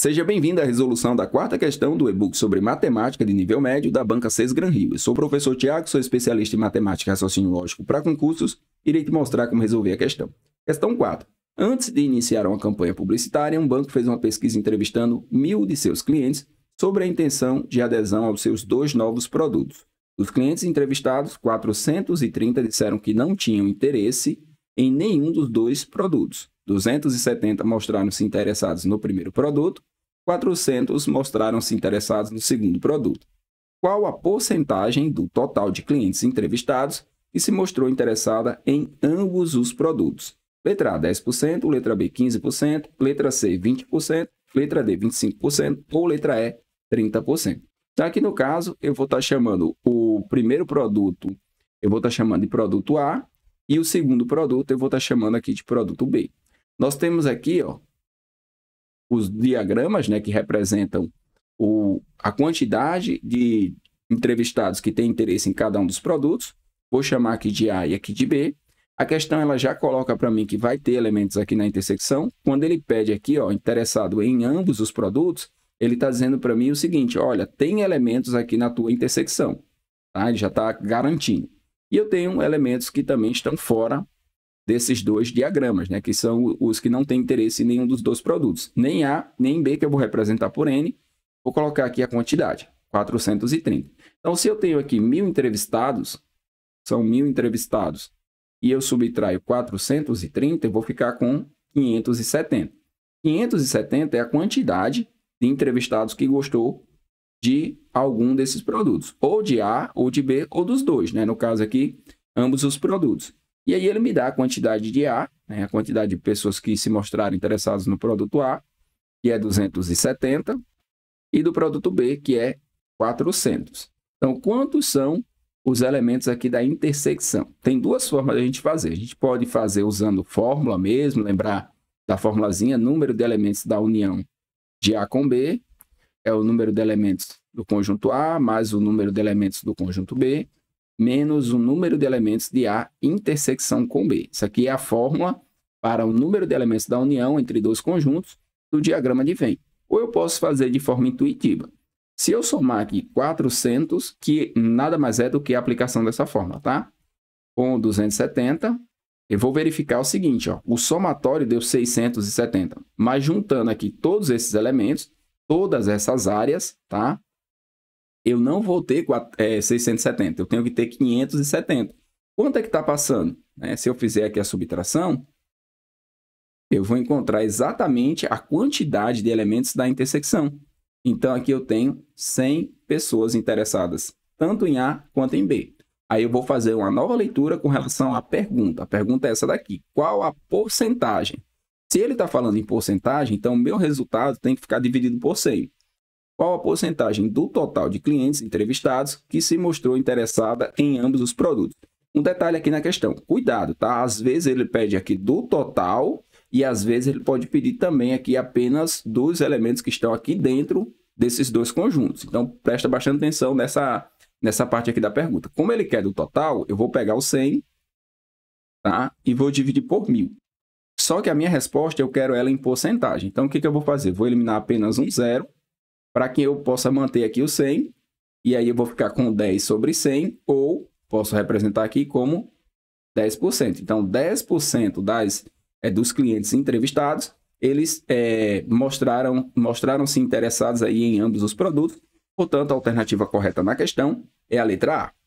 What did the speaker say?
Seja bem-vindo à resolução da quarta questão do e-book sobre matemática de nível médio da banca 6 Gran Rio. Eu sou o professor Tiago, sou especialista em matemática e raciocínio lógico para concursos irei te mostrar como resolver a questão. Questão 4. Antes de iniciar uma campanha publicitária, um banco fez uma pesquisa entrevistando mil de seus clientes sobre a intenção de adesão aos seus dois novos produtos. Dos clientes entrevistados, 430 disseram que não tinham interesse em nenhum dos dois produtos. 270 mostraram-se interessados no primeiro produto 400 mostraram-se interessados no segundo produto. Qual a porcentagem do total de clientes entrevistados que se mostrou interessada em ambos os produtos? Letra A, 10%, letra B, 15%, letra C, 20%, letra D, 25% ou letra E, 30%. aqui no caso, eu vou estar tá chamando o primeiro produto, eu vou estar tá chamando de produto A, e o segundo produto eu vou estar tá chamando aqui de produto B. Nós temos aqui ó, os diagramas né, que representam o, a quantidade de entrevistados que têm interesse em cada um dos produtos. Vou chamar aqui de A e aqui de B. A questão ela já coloca para mim que vai ter elementos aqui na intersecção. Quando ele pede aqui, ó, interessado em ambos os produtos, ele está dizendo para mim o seguinte: olha, tem elementos aqui na tua intersecção. Tá? Ele já está garantindo. E eu tenho elementos que também estão fora desses dois diagramas, né? que são os que não têm interesse em nenhum dos dois produtos. Nem A, nem B, que eu vou representar por N. Vou colocar aqui a quantidade, 430. Então, se eu tenho aqui mil entrevistados, são mil entrevistados, e eu subtraio 430, eu vou ficar com 570. 570 é a quantidade de entrevistados que gostou de algum desses produtos, ou de A, ou de B, ou dos dois, né? No caso aqui, ambos os produtos. E aí ele me dá a quantidade de A, né, a quantidade de pessoas que se mostraram interessadas no produto A, que é 270, e do produto B, que é 400. Então, quantos são os elementos aqui da intersecção? Tem duas formas de a gente fazer. A gente pode fazer usando fórmula mesmo, lembrar da formulazinha, número de elementos da união de A com B, é o número de elementos do conjunto A mais o número de elementos do conjunto B menos o número de elementos de A intersecção com B. Isso aqui é a fórmula para o número de elementos da união entre dois conjuntos do diagrama de Venn. Ou eu posso fazer de forma intuitiva. Se eu somar aqui 400, que nada mais é do que a aplicação dessa fórmula, tá? Com 270, eu vou verificar o seguinte, ó, o somatório deu 670, mas juntando aqui todos esses elementos, todas essas áreas, tá? eu não vou ter 670, é, eu tenho que ter 570. Quanto é que está passando? Né? Se eu fizer aqui a subtração, eu vou encontrar exatamente a quantidade de elementos da intersecção. Então, aqui eu tenho 100 pessoas interessadas, tanto em A quanto em B. Aí eu vou fazer uma nova leitura com relação à pergunta. A pergunta é essa daqui. Qual a porcentagem? Se ele está falando em porcentagem, então o meu resultado tem que ficar dividido por 100 qual a porcentagem do total de clientes entrevistados que se mostrou interessada em ambos os produtos. Um detalhe aqui na questão, cuidado, tá? Às vezes ele pede aqui do total e às vezes ele pode pedir também aqui apenas dos elementos que estão aqui dentro desses dois conjuntos. Então presta bastante atenção nessa, nessa parte aqui da pergunta. Como ele quer do total, eu vou pegar o 100 tá? e vou dividir por mil. Só que a minha resposta eu quero ela em porcentagem. Então o que, que eu vou fazer? Vou eliminar apenas um zero para que eu possa manter aqui o 100, e aí eu vou ficar com 10 sobre 100, ou posso representar aqui como 10%. Então, 10% das, é, dos clientes entrevistados, eles é, mostraram, mostraram-se interessados aí em ambos os produtos, portanto, a alternativa correta na questão é a letra A.